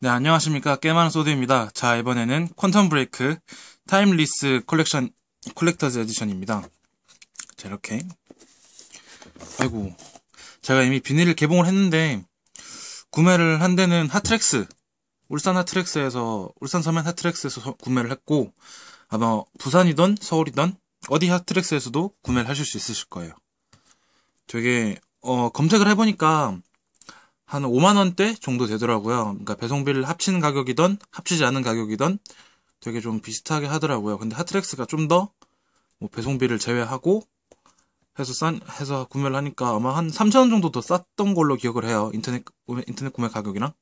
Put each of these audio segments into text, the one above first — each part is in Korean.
네, 안녕하십니까. 깨많은 소드입니다. 자, 이번에는 퀀텀 브레이크 타임리스 컬렉션, 컬렉터즈 에디션입니다. 자, 이렇게. 아이고. 제가 이미 비닐을 개봉을 했는데, 구매를 한 데는 하트렉스, 울산 하트렉스에서, 울산 서면 하트렉스에서 서, 구매를 했고, 아마 부산이던 서울이던 어디 하트렉스에서도 구매를 하실 수 있으실 거예요. 되게, 어, 검색을 해보니까 한 5만 원대 정도 되더라고요. 그러니까 배송비를 합친 가격이든 합치지 않은 가격이든 되게 좀 비슷하게 하더라고요. 근데 하트렉스가 좀더뭐 배송비를 제외하고 해서 싼 해서 구매를 하니까 아마 한 3천 원 정도 더 쌌던 걸로 기억을 해요. 인터넷 구매, 인터넷 구매 가격이랑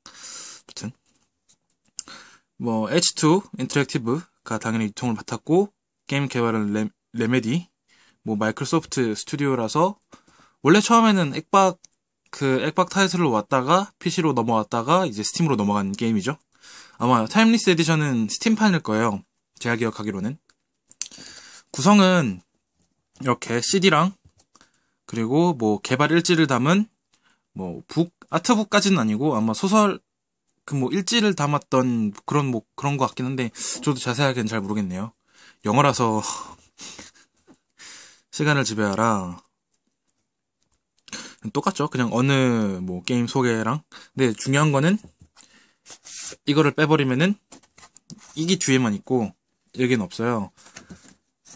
아무튼 뭐 H2 인터랙티브가 당연히 유통을 맡았고 게임 개발은 레, 레메디 뭐 마이크로소프트 스튜디오라서 원래 처음에는 액박 그 액박 타이틀로 왔다가 PC로 넘어왔다가 이제 스팀으로 넘어간 게임이죠. 아마 타임리스 에디션은 스팀판일 거예요. 제가 기억하기로는. 구성은 이렇게 CD랑 그리고 뭐 개발 일지를 담은 뭐 북 아트북까지는 아니고 아마 소설 그 뭐 일지를 담았던 그런 뭐 그런 것 같긴 한데 저도 자세하게는 잘 모르겠네요. 영어라서 시간을 지배하라. 똑같죠. 그냥 어느 뭐 게임 소개랑. 근데 중요한 거는 이거를 빼버리면은 이게 뒤에만 있고 여기는 없어요.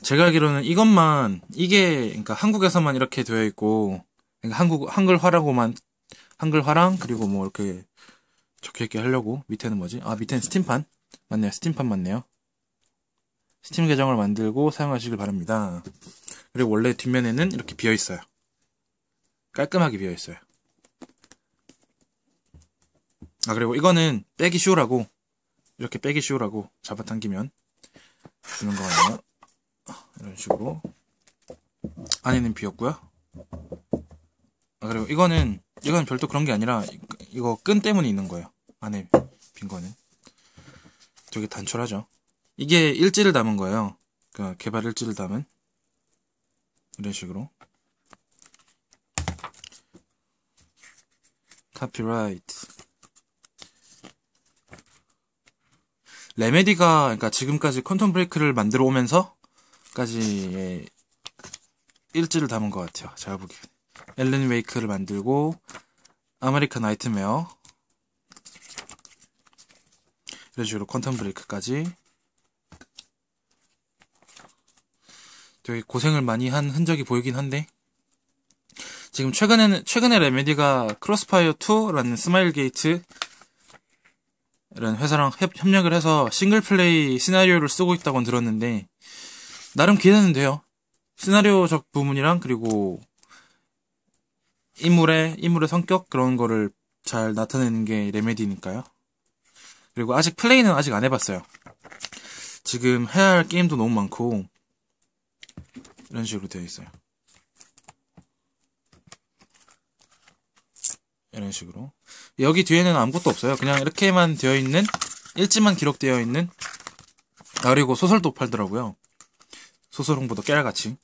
제가 알기로는 이것만 이게 그러니까 한국에서만 이렇게 되어 있고 그러니까 한국 한글화라고만 한글화랑 그리고 뭐 이렇게 적혀 있게 하려고 밑에는 뭐지? 아 밑에는 스팀판 맞네요. 스팀판 맞네요. 스팀 계정을 만들고 사용하시길 바랍니다. 그리고 원래 뒷면에는 이렇게 비어 있어요. 깔끔하게 비어 있어요. 아 그리고 이거는 빼기 쉬우라고 이렇게 빼기 쉬우라고 잡아당기면 주는 거예요. 이런 식으로 안에는 비었고요. 아 그리고 이거는 이건 별도 그런 게 아니라 이거 끈 때문에 있는 거예요. 안에 빈 거는 되게 단촐하죠. 이게 일지를 담은 거예요. 그 개발 일지를 담은 이런 식으로 카피라이트. 레메디가 그니까 지금까지 퀀텀 브레이크를 만들어 오면서까지 예, 일지를 담은 것 같아요. 제가 보기엔 엘렌 웨이크를 만들고 아메리칸 나이트메어 이런 식으로 퀀텀 브레이크까지 되게 고생을 많이 한 흔적이 보이긴 한데 지금 최근에는 최근에 레메디가 크로스파이어 2라는 스마일 게이트 라는 회사랑 협, 협력을 해서 싱글 플레이 시나리오를 쓰고 있다고 들었는데 나름 기대는 돼요. 시나리오적 부분이랑 그리고 인물의 인물의 성격 그런 거를 잘 나타내는 게 레메디니까요. 그리고 아직 플레이는 아직 안 해봤어요. 지금 해야 할 게임도 너무 많고 이런 식으로 되어 있어요. 이런 식으로 여기 뒤에는 아무것도 없어요. 그냥 이렇게만 되어 있는 일지만 기록되어 있는 아 그리고 소설도 팔더라고요. 소설 홍보도 깨알같이.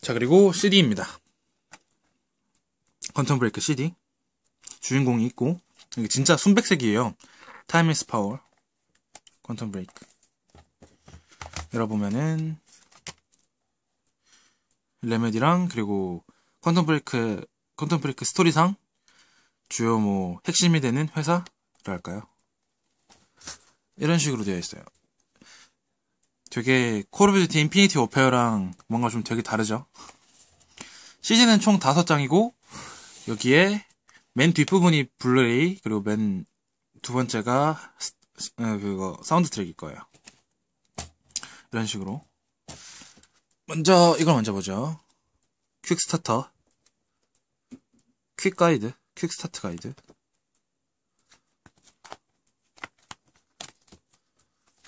자 그리고 CD입니다. 컨텀 브레이크 CD 주인공이 있고 이게 진짜 순백색이에요. Time is Power 컨텀 브레이크 열어보면은 레메디랑 그리고 컨텀 브레이크 컨텀프리크 스토리상 주요 뭐 핵심이 되는 회사랄까요? 이런 식으로 되어 있어요. 되게 콜 오브 듀티 인피니티 오페어랑 뭔가 좀 되게 다르죠. 시즌은 총 5장이고 여기에 맨 뒷부분이 블루레이 그리고 맨 두 번째가 어, 그거 사운드 트랙일 거예요. 이런 식으로 먼저 이걸 먼저 보죠. 퀵스타터 퀵 가이드, 퀵 스타트 가이드.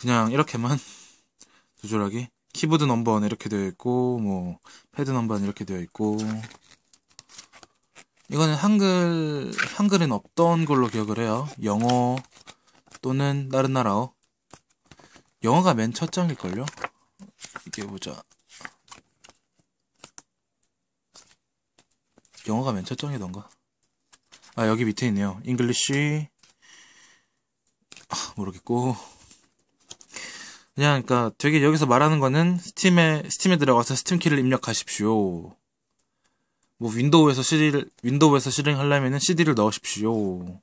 그냥 이렇게만 조절하기. 키보드 넘버는 이렇게 되어 있고, 뭐, 패드 넘버는 이렇게 되어 있고. 이거는 한글, 한글은 없던 걸로 기억을 해요. 영어 또는 다른 나라어. 영어가 맨 첫 장일걸요? 이게 보자. 영어가 맨첫정이던가 아, 여기 밑에 있네요. 잉글리쉬 아, 모르겠고. 그냥, 그니까, 되게 여기서 말하는 거는 스팀에, 스팀에 들어가서 스팀키를 입력하십시오. 뭐, 윈도우에서 CD를, 윈도우에서 실행하려면은 CD를 넣으십시오.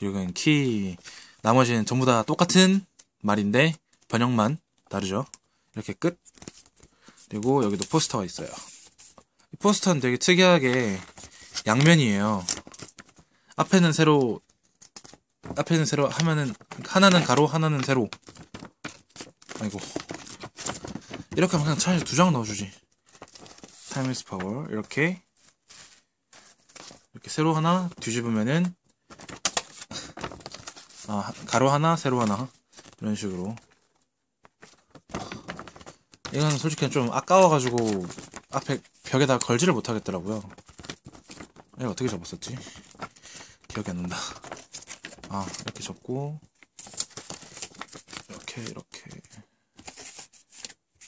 여기는 키. 나머지는 전부 다 똑같은 말인데, 번역만 다르죠. 이렇게 끝. 그리고 여기도 포스터가 있어요. 포스터는 되게 특이하게 양면이에요. 앞에는 세로, 앞에는 세로 하면은 하나는 가로, 하나는 세로. 아이고. 이렇게 하면 그냥 차라리 두장 넣어주지. 타임리스 파워 이렇게 이렇게 세로 하나 뒤집으면은 아 가로 하나 세로 하나 이런 식으로 이건 솔직히 좀 아까워가지고 앞에 벽에다 걸지를 못하겠더라고요. 이거 어떻게 접었었지? 기억이 안 난다. 아, 이렇게 접고, 이렇게, 이렇게.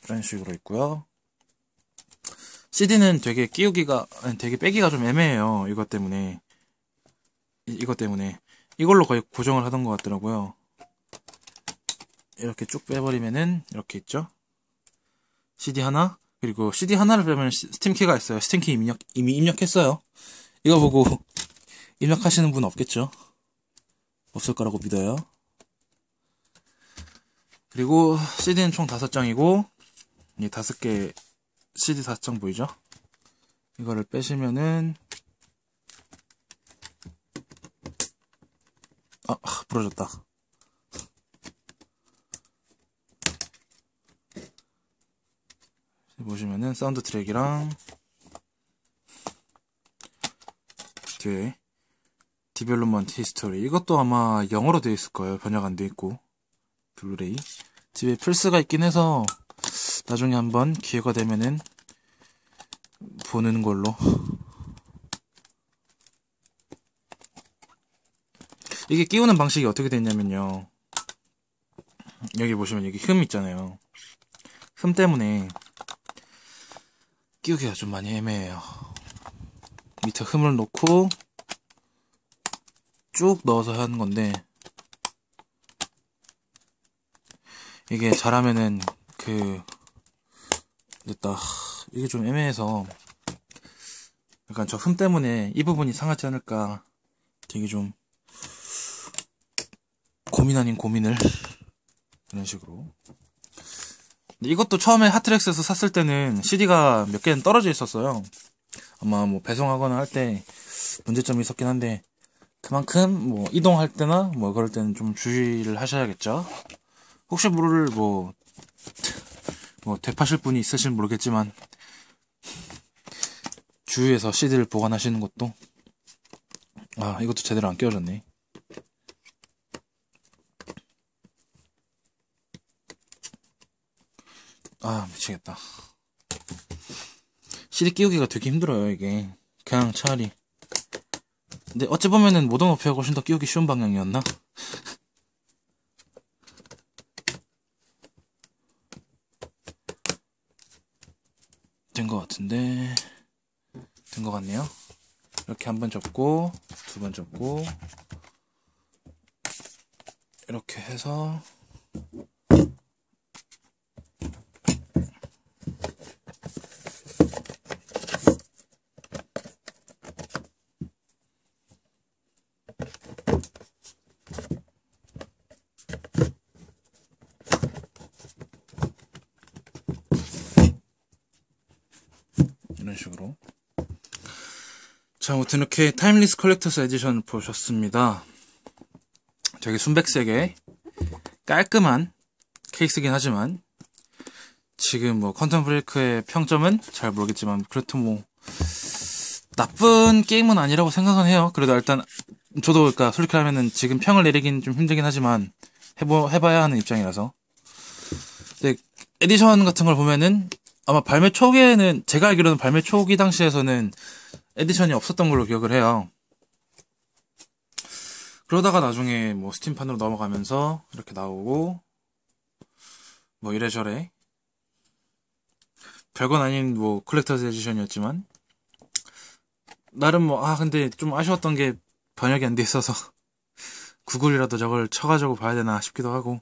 이런 식으로 있고요. CD는 되게 끼우기가, 되게 빼기가 좀 애매해요. 이것 때문에. 이, 이것 때문에. 이걸로 거의 고정을 하던 것 같더라고요. 이렇게 쭉 빼버리면은, 이렇게 있죠? CD 하나, 그리고 CD 하나를 빼면 스팀키가 있어요. 스팀키 입력, 이미 입력했어요. 이거 보고 입력하시는 분 없겠죠? 없을 거라고 믿어요. 그리고 CD는 총 5장이고 이 예, 5개 CD 5장 보이죠? 이거를 빼시면은 아, 부러졌다. 여는 사운드 트랙이랑 뒤에 디벨롭먼트 히스토리 이것도 아마 영어로 되어 있을 거예요 번역 안 돼 있고 블루레이 집에 플스가 있긴 해서 나중에 한번 기회가 되면은 보는 걸로 이게 끼우는 방식이 어떻게 됐냐면요 여기 보시면 여기 흠 있잖아요 흠 때문에 끼우기가 좀 많이 애매해요. 밑에 흠을 놓고 쭉 넣어서 하는 건데 이게 잘하면은 그 됐다 이게 좀 애매해서 약간 저 흠 때문에 이 부분이 상하지 않을까 되게 좀 고민 아닌 고민을 이런 식으로 이것도 처음에 하트렉스에서 샀을 때는 CD가 몇 개는 떨어져 있었어요. 아마 뭐 배송하거나 할 때 문제점이 있었긴 한데 그만큼 뭐 이동할 때나 뭐 그럴 때는 좀 주의를 하셔야겠죠. 혹시 모를 뭐, 뭐대파실 분이 있으신 모르겠지만 주위에서 CD를 보관하시는 것도 아 이것도 제대로 안 끼워졌네. 아, 미치겠다. CD 끼우기가 되게 힘들어요, 이게. 그냥 차라리. 근데 어찌 보면은 모던 오페어가 훨씬 더 끼우기 쉬운 방향이었나? 된 것 같은데. 된 것 같네요. 이렇게 한 번 접고, 두 번 접고, 이렇게 해서, 자, 아무튼 이렇게 타임리스 컬렉터스 에디션 보셨습니다. 되게 순백색의 깔끔한 케이스긴 하지만 지금 뭐 컨텀 브레이크의 평점은 잘 모르겠지만 그래도 뭐 나쁜 게임은 아니라고 생각은 해요. 그래도 일단 저도 그러니까 솔직히 하면은 지금 평을 내리긴 좀 힘들긴 하지만 해보 해봐야 하는 입장이라서. 근데 에디션 같은 걸 보면은 아마 발매 초기에는 제가 알기로는 발매 초기 당시에서는 에디션이 없었던 걸로 기억을 해요. 그러다가 나중에 뭐 스팀판으로 넘어가면서 이렇게 나오고 뭐 이래저래 별건 아닌 뭐컬렉터즈 에디션이었지만 나름 뭐 아 근데 좀 아쉬웠던 게 번역이 안 돼 있어서 구글이라도 저걸 쳐가지고 봐야 되나 싶기도 하고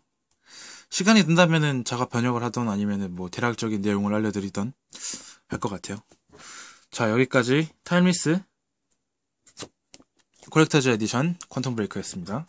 시간이 된다면은 제가 번역을 하던 아니면은 뭐 대략적인 내용을 알려드리던 할 것 같아요. 자, 여기까지 타임리스 콜렉터즈 에디션 퀀텀 브레이크였습니다.